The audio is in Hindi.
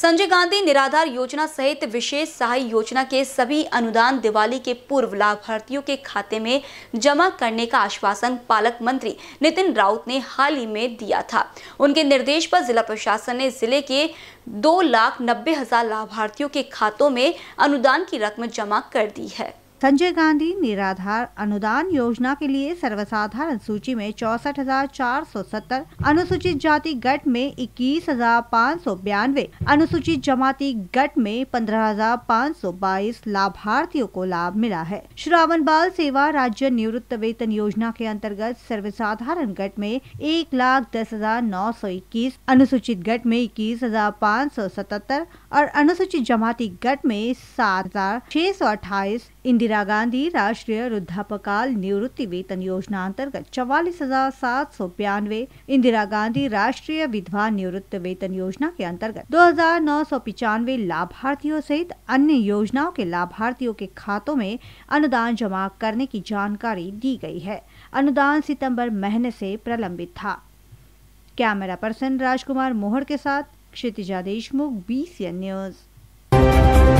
संजय गांधी निराधार योजना सहित विशेष सहाय योजना के सभी अनुदान दिवाली के पूर्व लाभार्थियों के खाते में जमा करने का आश्वासन पालक मंत्री नितिन राउत ने हाल ही में दिया था उनके निर्देश पर जिला प्रशासन ने जिले के दो लाख नब्बे हजार लाभार्थियों के खातों में अनुदान की रकम जमा कर दी है संजय गांधी निराधार अनुदान योजना के लिए सर्वसाधारण सूची में चौसठ हजार चार सौ सत्तर अनुसूचित जाति गट में इक्कीस हजार पाँच सौ बयानवे अनुसूचित जमाती गट में पंद्रह हजार पाँच सौ बाईस लाभार्थियों को लाभ मिला है श्रावण बाल सेवा राज्य निवृत्त वेतन योजना के अंतर्गत सर्वसाधारण गट में एक लाख दस हजार नौ सौ इक्कीस अनुसूचित गट में इक्कीस हजार पाँच सौ सतहत्तर और अनुसूचित जमाती गट में सात हजार छह सौ अट्ठाईस इंदिरा इंदिरा गांधी राष्ट्रीय वृद्धापकाल निवृत्ति वेतन योजना अंतर्गत चौवालीस हजार सात सौ बयानवे इंदिरा गांधी राष्ट्रीय विधवा निवृत्त वेतन योजना के अंतर्गत दो हजार नौ सौ पिचानवे लाभार्थियों सहित अन्य योजनाओं के लाभार्थियों के खातों में अनुदान जमा करने की जानकारी दी गई है अनुदान सितंबर महीने से प्रलंबित था कैमरा पर्सन राजकुमार मोहर के साथ क्षितिजा देशमुख एन न्यूज़